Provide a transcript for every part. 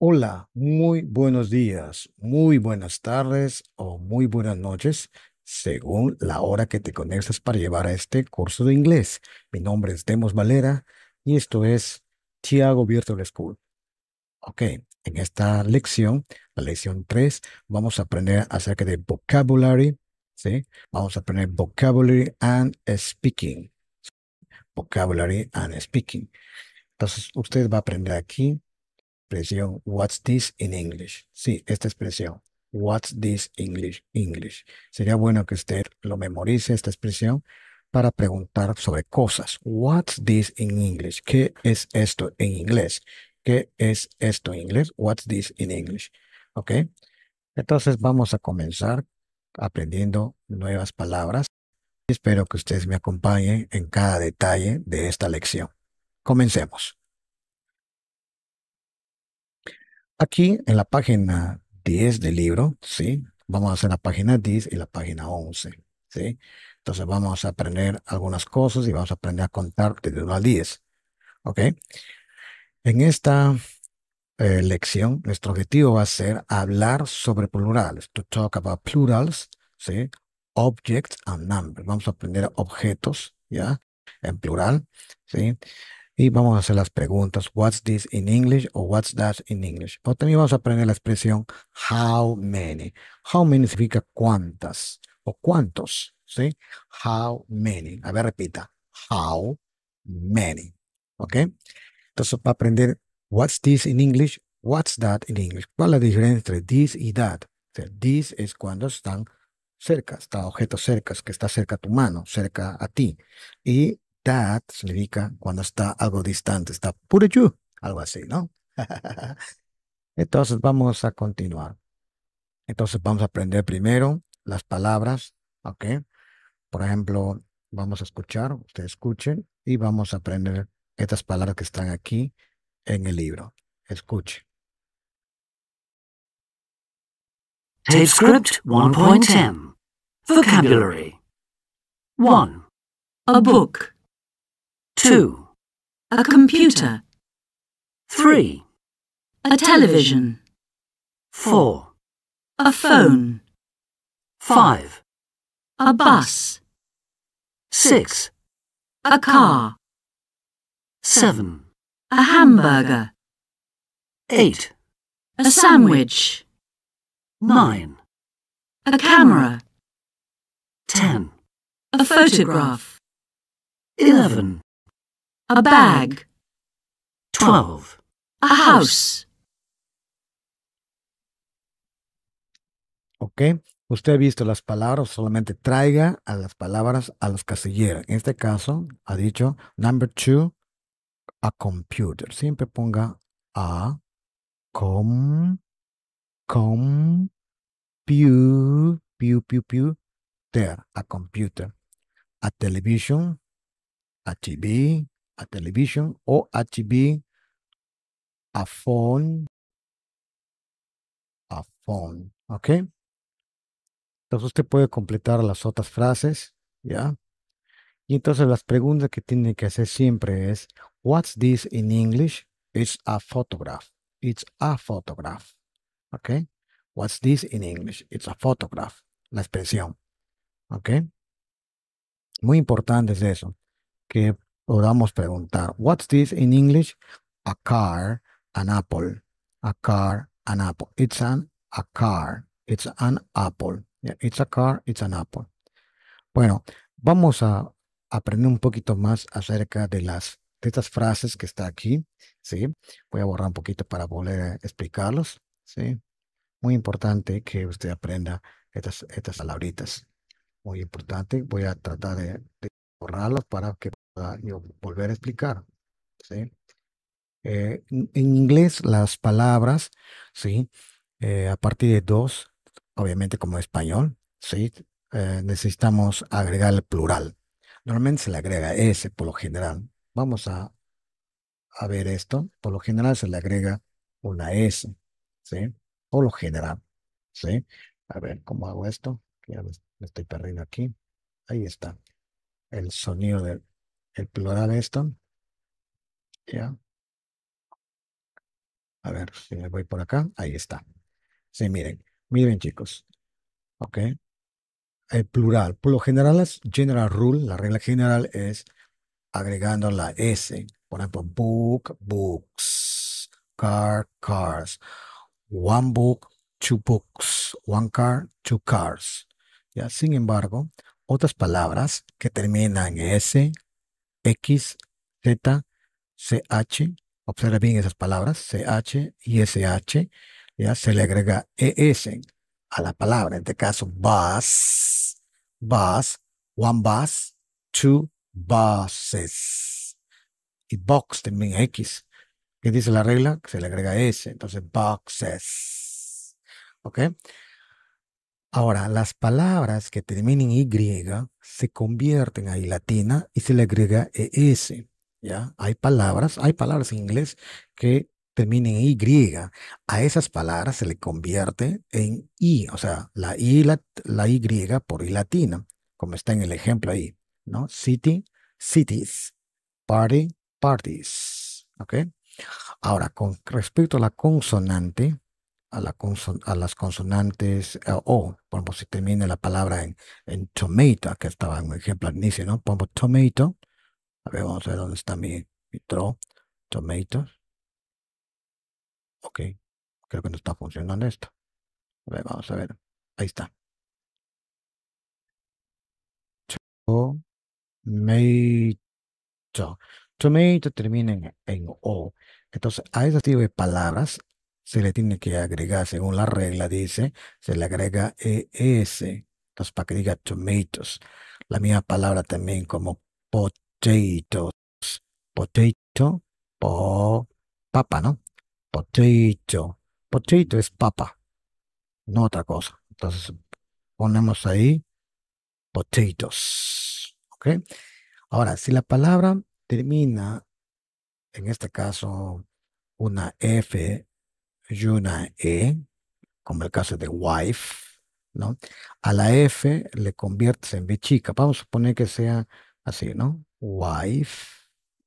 Hola, muy buenos días, muy buenas tardes o muy buenas noches, según la hora que te conectas para llevar a este curso de inglés. Mi nombre es Demos Valera y esto es Tiago Virtual School. Ok, en esta lección, la lección 3, vamos a aprender acerca de vocabulary, ¿sí? Vamos a aprender vocabulary and speaking. Vocabulary and speaking. Entonces, usted va a aprender aquí expresión, what's this in English? Sí, esta expresión, what's this English, English. Sería bueno que usted lo memorice, esta expresión, para preguntar sobre cosas. What's this in English? ¿Qué es esto en inglés? ¿Qué es esto en inglés? What's this in English? ¿Ok? Entonces vamos a comenzar aprendiendo nuevas palabras. Espero que ustedes me acompañen en cada detalle de esta lección. Comencemos. Aquí en la página 10 del libro, ¿sí? Vamos a hacer la página 10 y la página 11, ¿sí? Entonces vamos a aprender algunas cosas y vamos a aprender a contar desde 1 10, ¿ok? En esta eh, lección, nuestro objetivo va a ser hablar sobre plurales, to talk about plurals, ¿sí? Objects and numbers. Vamos a aprender objetos, ¿ya? En plural, ¿sí? y vamos a hacer las preguntas, what's this in English o what's that in English. O también vamos a aprender la expresión how many. How many significa cuántas o cuántos, ¿sí? How many. A ver, repita. How many. ¿Ok? Entonces, para aprender what's this in English, what's that in English. ¿Cuál es la diferencia entre this y that? O sea, this es cuando están cerca, está objetos cerca, que está cerca a tu mano, cerca a ti. Y That significa cuando está algo distante, está you, algo así, ¿no? Entonces vamos a continuar. Entonces vamos a aprender primero las palabras, ¿ok? Por ejemplo, vamos a escuchar, ustedes escuchen y vamos a aprender estas palabras que están aquí en el libro. Escuche. TapeScript 1.10 Vocabulary 1. A book 2. A computer. 3. A television. 4. A phone. 5. A bus. 6. A car. 7. A hamburger. 8. A sandwich. 9. A camera. 10. A photograph. 11. a bag. 12. A house. Ok, usted ha visto las palabras, solamente traiga a las palabras a los casilleros. En este caso, ha dicho number two, a computer. Siempre ponga a com, com, pew, pew, pew, pew, there, a computer. A television, a TV, a television O a TV, a phone, a phone, ¿ok? Entonces usted puede completar las otras frases, ¿ya? Y entonces las preguntas que tiene que hacer siempre es, what's this in English? It's a photograph. It's a photograph, ¿ok? What's this in English? It's a photograph, la expresión, ¿ok? Muy importante es eso, que podamos preguntar, what's this in English? A car, an apple. A car, an apple. It's an a car. It's an apple. It's a car, it's an apple. Bueno, vamos a aprender un poquito más acerca de las de estas frases que está aquí, ¿sí? Voy a borrar un poquito para poder explicarlos, ¿sí? Muy importante que usted aprenda estas, estas palabritas. Muy importante. Voy a tratar de, de para que Ah, volver a explicar. ¿sí? Eh, en inglés las palabras, ¿sí? Eh, a partir de dos, obviamente como español, ¿sí? Eh, necesitamos agregar el plural. Normalmente se le agrega S por lo general. Vamos a, a ver esto. Por lo general se le agrega una S, ¿sí? Por lo general, ¿sí? A ver, ¿cómo hago esto? Ya me estoy perdiendo aquí. Ahí está. El sonido del el plural esto. Ya. A ver si me voy por acá. Ahí está. Sí, miren. Miren, chicos. Ok. El plural. Por lo general, es general rule, la regla general es agregando la S. Por ejemplo, book, books, car, cars. One book, two books. One car, two cars. ¿Ya? Sin embargo, otras palabras que terminan en S, X, Z, CH, observa bien esas palabras, CH y SH, ya se le agrega ES a la palabra, en este caso bus, bus, one bus, two buses. Y box también X. ¿Qué dice la regla? Se le agrega e S, entonces boxes. ¿Ok? Ahora, las palabras que terminen en Y se convierten Y latina y se le agrega e ES. ¿ya? Hay palabras, hay palabras en inglés que terminen en Y. A esas palabras se le convierte en I, o sea, la I, la, la Y por I latina, como está en el ejemplo ahí. ¿no? City, cities. Party, parties. Ahora, con respecto a la consonante, a, la conson, a las consonantes eh, o, por ejemplo, si termine la palabra en, en tomato, que estaba en un ejemplo al inicio, ¿no? Pongo tomato. A ver, vamos a ver dónde está mi, mi tro Ok, creo que no está funcionando esto. A ver, vamos a ver. Ahí está. Tomato. Tomato termina en, en O. Entonces, a ese tipo de palabras se le tiene que agregar, según la regla dice, se le agrega ES, entonces para que diga tomatoes. La misma palabra también como potatoes, potato, papa, ¿no? Potato, potato es papa, no otra cosa. Entonces ponemos ahí potatoes, ¿ok? Ahora, si la palabra termina, en este caso, una F y E, como el caso de wife, ¿no? A la F le conviertes en B chica. Vamos a suponer que sea así, ¿no? Wife,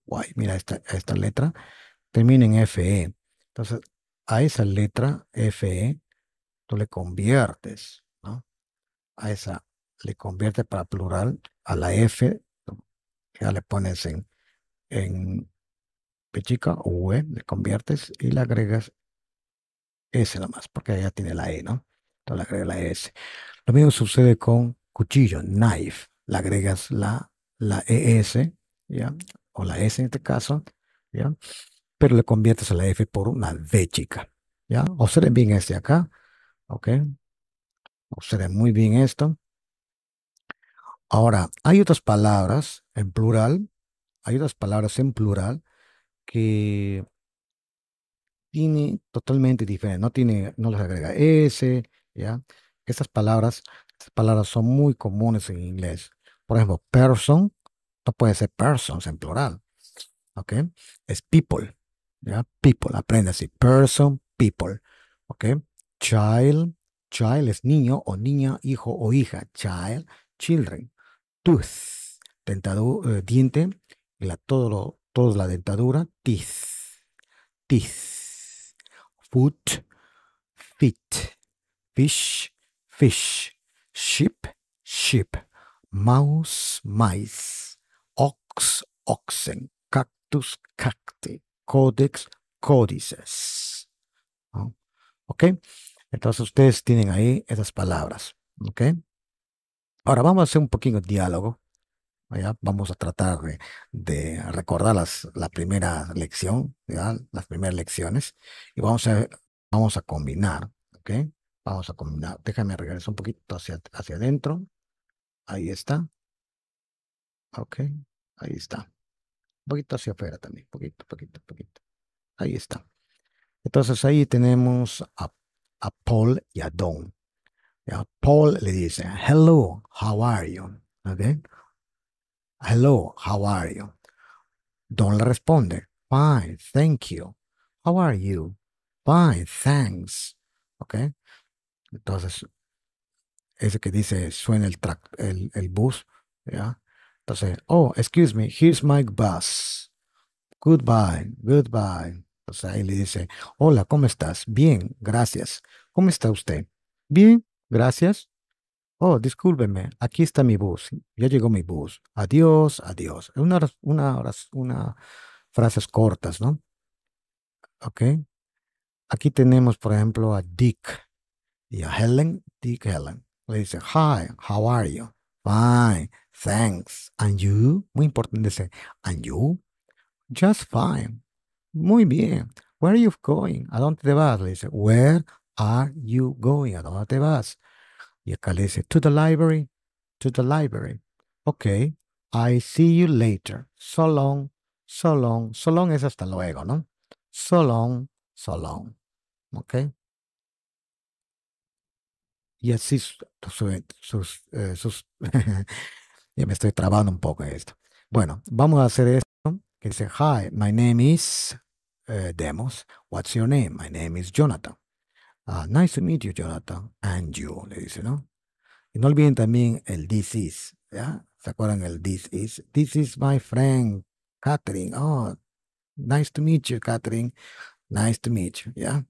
wife. Mira esta, esta letra. Termina en FE. Entonces, a esa letra FE, tú le conviertes, ¿no? A esa le conviertes para plural, a la F, ya le pones en, en e, le conviertes y le agregas S más porque ya tiene la E, ¿no? Entonces le agrega la S. Lo mismo sucede con cuchillo, knife. Le agregas la, la ES, ¿ya? O la S en este caso, ¿ya? Pero le conviertes a la F por una D chica, ¿ya? Observen bien este acá, ¿ok? Observen muy bien esto. Ahora, hay otras palabras en plural, hay otras palabras en plural que tiene totalmente diferente, no tiene, no les agrega S, ¿ya? Estas palabras, estas palabras son muy comunes en inglés. Por ejemplo, person, no puede ser persons en plural, ¿ok? Es people, ¿ya? People, aprende así, person, people, ¿ok? Child, child es niño o niña, hijo o hija, child, children. Tooth, dentadura, eh, diente, la, todo lo, la dentadura, teeth, teeth. Foot, feet, fish, fish, ship, ship, mouse, mice, ox, oxen, cactus, cacti, codex, códices. ¿Ok? Entonces ustedes tienen ahí esas palabras. ¿Ok? Ahora vamos a hacer un poquito de diálogo. Vamos a tratar de, recordar las, la primera lección, las primeras lecciones, y vamos a, vamos a combinar, ¿ok? Vamos a combinar. Déjame regresar un poquito hacia, hacia adentro. Ahí está. Ok, ahí está. Un poquito hacia afuera también, poquito, poquito, poquito. Ahí está. Entonces ahí tenemos a, Paul y a Don. Paul le dice, hello, how are you? ¿Okay? Hello, how are you? Don le responde, fine, thank you. How are you? Fine, thanks. ¿Ok? Entonces, ese que dice, suena el, el, el bus, ¿ya? Entonces, oh, excuse me, here's my bus. Goodbye, goodbye. Entonces ahí le dice, hola, ¿cómo estás? Bien, gracias. ¿Cómo está usted? Bien, gracias oh, discúlpenme, aquí está mi bus, ya llegó mi bus, adiós, adiós. Una, una, una frases cortas, ¿no? Ok. Aquí tenemos, por ejemplo, a Dick y a Helen. Dick Helen. Le dice, hi, how are you? Fine, thanks. And you? Muy importante ese, and you? Just fine. Muy bien. Where are you going? ¿A dónde te vas? Le dice, where are you going? ¿A dónde te vas? Y acá le dice, to the library, to the library. Ok, I see you later. So long, so long. So long es hasta luego, ¿no? So long, so long. Ok. Y así sus, eh, sus, ya me estoy trabando un poco esto. Bueno, vamos a hacer esto. Que dice, hi, my name is eh, Demos. What's your name? My name is Jonathan. Ah, nice to meet you, Jonathan. And you, le dice, ¿no? Y no olviden también el this is, ¿ya? ¿Se acuerdan el this is? This is my friend, Catherine. Oh, nice to meet you, Catherine. Nice to meet you, ¿ya?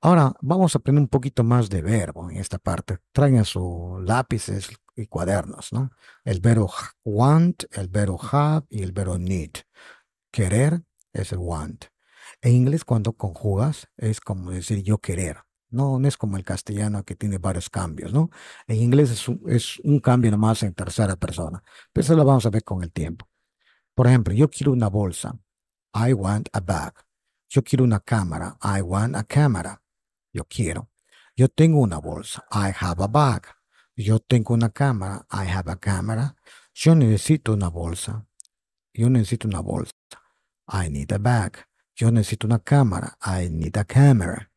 Ahora vamos a aprender un poquito más de verbo en esta parte. Traigan sus lápices y cuadernos, ¿no? El verbo want, el verbo have y el verbo need. Querer es el want. En inglés cuando conjugas es como decir yo querer. No, es como el castellano que tiene varios cambios, ¿no? En inglés es un, es un cambio nomás en tercera persona. Pero eso lo vamos a ver con el tiempo. Por ejemplo, yo quiero una bolsa. I want a bag. Yo quiero una cámara. I want a camera. Yo quiero. Yo tengo una bolsa. I have a bag. Yo tengo una cámara. I have a camera. Yo necesito una bolsa. Yo necesito una bolsa. I need a bag. Yo necesito una cámara. I need a camera.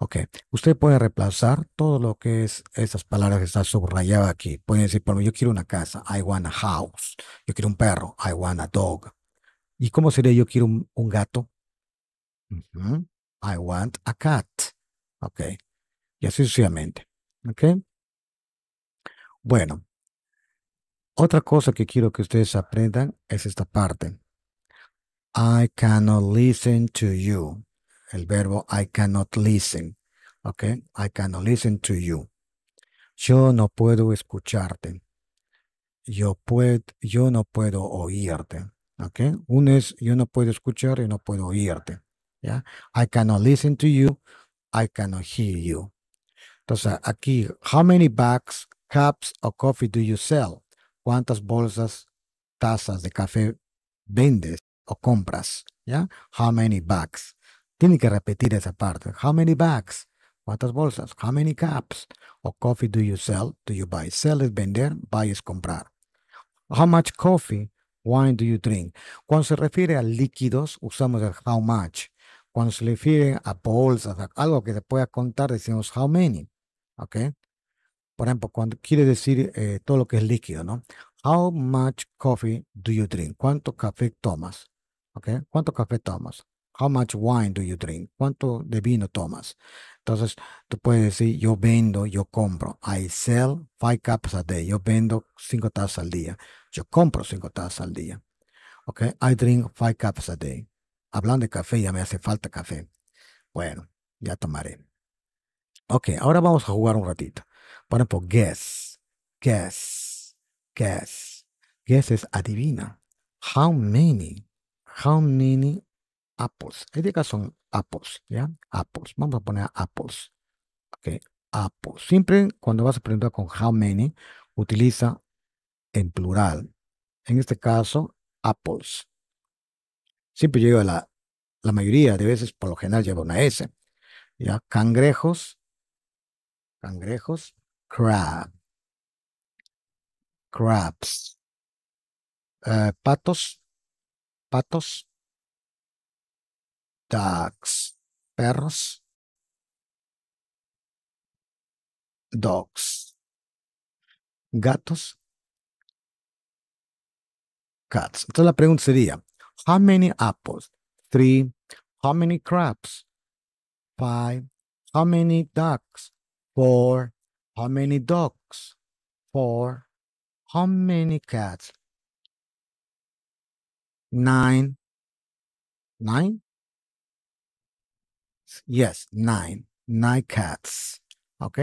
Ok, usted puede reemplazar todo lo que es esas palabras que están subrayadas aquí. Pueden decir, por yo quiero una casa. I want a house. Yo quiero un perro. I want a dog. ¿Y cómo sería yo quiero un, gato? I want a cat. Ok. Y así sucesivamente. Ok. Bueno. Otra cosa que quiero que ustedes aprendan es esta parte. I cannot listen to you. El verbo I cannot listen. Ok. I cannot listen to you. Yo no puedo escucharte. Yo, puedo, yo no puedo oírte. Ok. Uno es yo no puedo escuchar y no puedo oírte. ¿Ya? I cannot listen to you. I cannot hear you. Entonces, aquí, how many bags, cups of coffee do you sell? ¿Cuántas bolsas, tazas de café vendes? o compras, ¿ya? How many bags. Tiene que repetir esa parte. How many bags? ¿Cuántas bolsas? How many cups? O coffee do you sell? Do you buy? Sell es vender, buy es comprar. How much coffee? Wine do you drink? Cuando se refiere a líquidos, usamos el how much. Cuando se refiere a bolsas, algo que se pueda contar, decimos how many. ¿Ok? Por ejemplo, cuando quiere decir eh, todo lo que es líquido, ¿no? How much coffee do you drink? ¿Cuánto café tomas? ¿Cuánto café tomas? How much wine do you drink? ¿Cuánto de vino tomas? Entonces, tú puedes decir, yo vendo, yo compro. I sell five cups a day. Yo vendo cinco tazas al día. Yo compro cinco tazas al día. Okay. I drink five cups a day. Hablando de café, ya me hace falta café. Bueno, ya tomaré. Ok, ahora vamos a jugar un ratito. Por ejemplo, guess, guess, guess. Guess es adivina. How many How many apples? Este caso son apples, ¿ya? Apples. Vamos a poner apples. Ok, apples. Siempre cuando vas a preguntar con how many, utiliza en plural. En este caso, apples. Siempre llevo la, la mayoría de veces, por lo general, lleva una S. ¿Ya? Cangrejos. Cangrejos. Crab. Crabs. Eh, patos patos, ducks, perros, dogs, gatos, cats. Entonces la pregunta sería, how many apples? Three. How many crabs? Five. How many ducks? Four. How many dogs? Four. How many cats? nine, nine? Yes, nine, nine cats. Ok.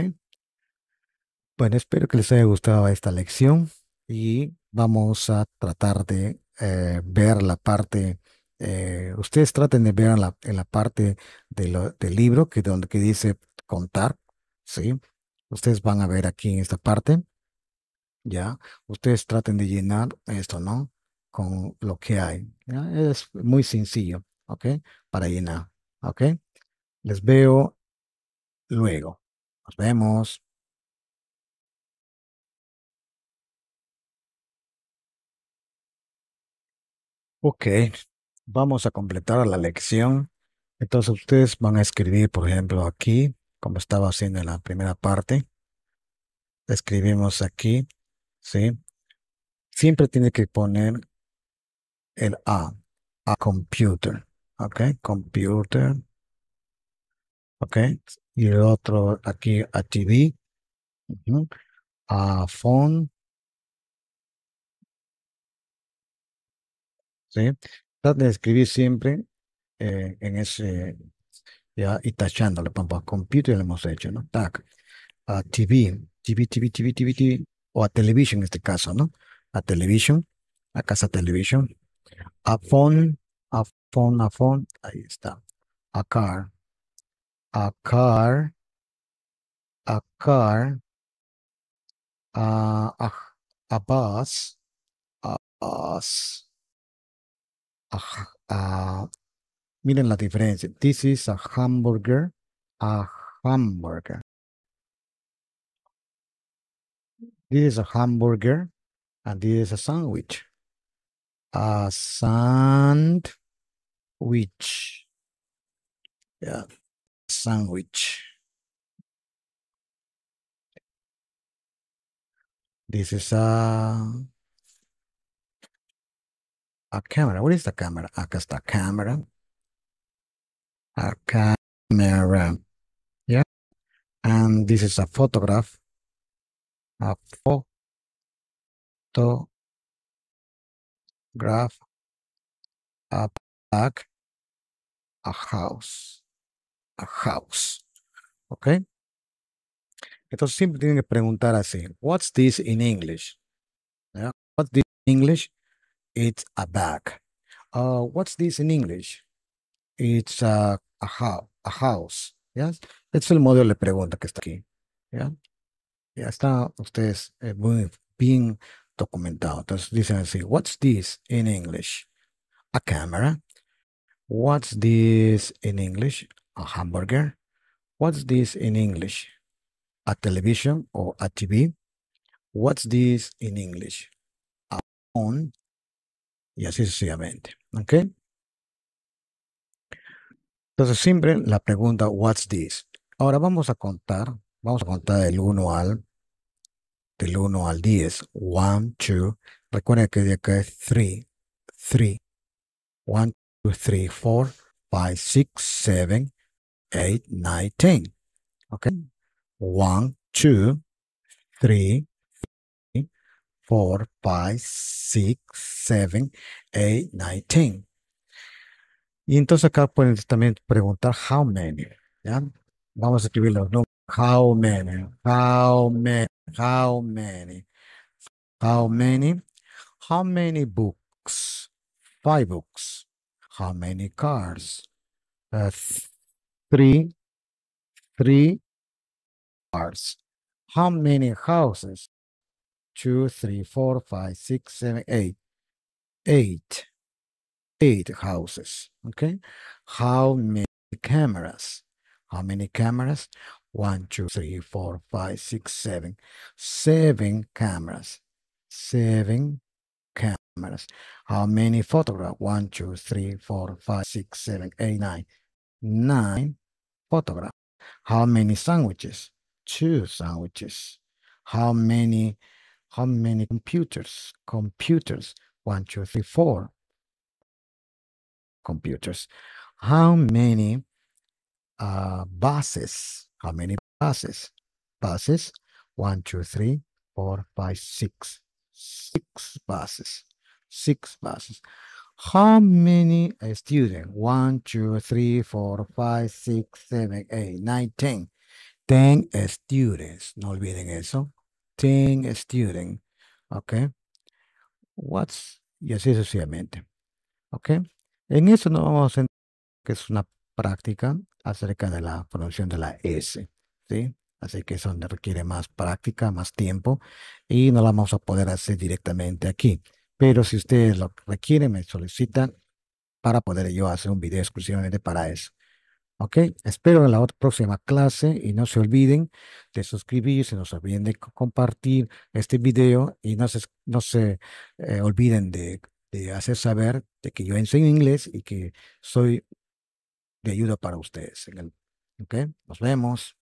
Bueno, espero que les haya gustado esta lección y vamos a tratar de eh, ver la parte. Eh, ustedes traten de ver en la, en la parte del libro que, donde, que dice contar, ¿sí? Ustedes van a ver aquí en esta parte, ¿ya? Ustedes traten de llenar esto, ¿no? con lo que hay. Es muy sencillo, ¿ok? Para llenar, ¿ok? Les veo luego. Nos vemos. Ok, vamos a completar la lección. Entonces ustedes van a escribir, por ejemplo, aquí, como estaba haciendo en la primera parte. Escribimos aquí, ¿sí? Siempre tiene que poner el A, a computer, ok, computer, ok, y el otro aquí a TV, a phone, ¿sí? Trata de escribir siempre eh, en ese, ya, y tachándole, pampa, pues, pues, computer lo hemos hecho, ¿no? Tac, a TV, TV, TV, TV, TV, TV, o a television en este caso, ¿no? A television, a casa television, A phone, a phone, a phone. Ahí está. A car. A car. A car. A a, a bus. A bus. A, a, miren la diferencia. This is a hamburger. A hamburger. This is a hamburger and this is a sandwich a sandwich. Yeah, sandwich. This is a a camera. What is the camera? Ah, acá está camera. A camera. Yeah. And this is a photograph. A photo Graph, a bag, a house, a house. ¿Ok? Entonces siempre tienen que preguntar así, what's this in English? What's this in English? It's a bag. Oh, what's this in English? It's a, a, house. ¿ya? Este es el modelo de pregunta que está aquí. ¿ya? Ya está ustedes eh, bien documentados. Dicen así, what's this in English? A camera. What's this in English? A hamburger. What's this in English? A television or a TV. What's this in English? A phone. Y así sucesivamente. ¿Ok? Entonces siempre la pregunta, what's this? Ahora vamos a contar, vamos a contar del 1 al del 1 al 10. 1, 2. Recuerden que de acá es 3. 3. 1, 2, 3, 4, 5, 6, 7, 8, 9, 10. ¿ok? 1, 2, 3, 4, 5, 6, 7, 8, 9, 10. Y entonces acá pueden también preguntar how many. Vamos a escribir los números. How many? How many? How many? How many? How many books? Five books. How many cars? Uh, three. Three cars. How many houses? Two, three, four, five, six, seven, eight. Eight. Eight houses. Okay. How many cameras? How many cameras? One, two, three, four, five, six, seven. Seven cameras. Seven cameras. How many photographs? One, two, three, four, five, six, seven, eight, nine. Nine photographs. How many sandwiches? Two sandwiches. How many how many computers? Computers. One, two, three, four. Computers. How many uh, buses? How many buses? Buses. One, two, three, four, five, six. Six buses. Six buses. How many eh, students? One, two, three, four, five, six, seven, eight, nine, ten. Ten students. No olviden eso. Ten students. Okay. What's y así sucesivamente. ¿Ok? En eso nos vamos a que es una práctica acerca de la pronunciación de la S. ¿sí? Así que eso requiere más práctica, más tiempo y no la vamos a poder hacer directamente aquí. Pero si ustedes lo requieren, me solicitan para poder yo hacer un video exclusivamente para eso. Ok, espero en la otra, próxima clase y no se olviden de suscribirse, no se olviden de compartir este video y no se, no se eh, olviden de, de hacer saber de que yo enseño inglés y que soy de ayuda para ustedes. En el, nos vemos.